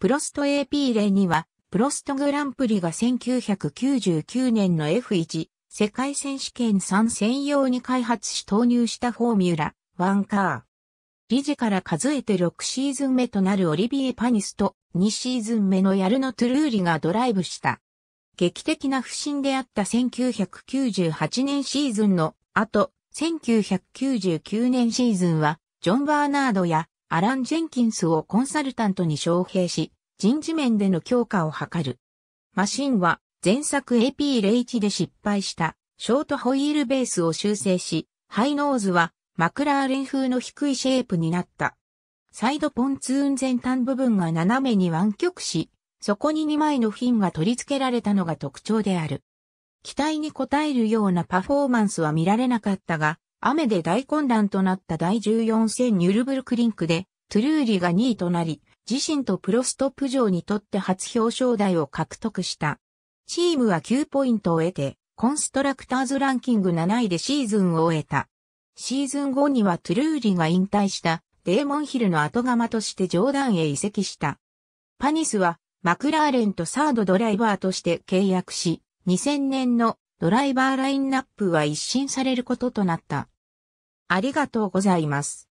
プロスト AP 例には、プロストグランプリが1999年の F1 世界選手権3専用に開発し投入したフォーミュラワンカー。理事から数えて6シーズン目となるオリビエ・パニスと2シーズン目のヤルノ・トゥルーリがドライブした。劇的な不振であった1998年シーズンの後、1999年シーズンは、ジョン・バーナードやアラン・ジェンキンスをコンサルタントに招聘し、人事面での強化を図る。マシンは前作 AP01 で失敗したショートホイールベースを修正し、ハイノーズはマクラーレン風の低いシェイプになった。サイドポンツーン前端部分が斜めに湾曲し、そこに2枚のフィンが取り付けられたのが特徴である。期待に応えるようなパフォーマンスは見られなかったが、雨で大混乱となった第14戦ニュルブルクリンクで、トゥルーリが2位となり、自身とプロストップ上にとって初表彰台を獲得した。チームは9ポイントを得て、コンストラクターズランキング7位でシーズンを終えた。シーズン後にはトゥルーリが引退したデーモンヒルの後釜としてジョーダンへ移籍した。パニスはマクラーレンとサードドライバーとして契約し、2000年のドライバーラインナップは一新されることとなった。ありがとうございます。